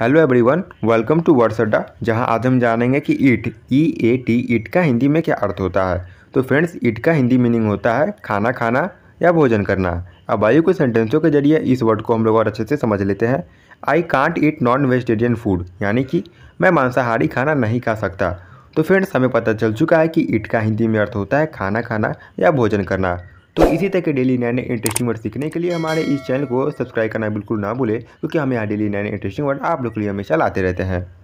hello everyone welcome to words Adda जहाँ आज हम जानेंगे कि ईट ई ए टी ईट का हिंदी में क्या अर्थ होता है तो फ्रेंड्स ईट का हिंदी मीनिंग होता है खाना खाना या भोजन करना अब आइए कुछ सेंटेंसों के जरिए इस वर्ड को हम लोग और अच्छे से समझ लेते हैं I can't eat non vegetarian food यानी कि मैं मांसाहारी खाना नहीं खा सकता तो फ्रेंड्स हमें पता चल चुका है कि ईट का हिंदी में अर्थ होता है खाना खाना या भोजन करना तो इसी तरह के डेली नए नए इंटरेस्टिंग वर्ड सीखने के लिए हमारे इस चैनल को सब्सक्राइब करना बिल्कुल ना भूलें क्योंकि हम यहाँ डेली नए नए इंटरेस्टिंग वर्ड आप लोग के लिए हमेशा लाते रहते हैं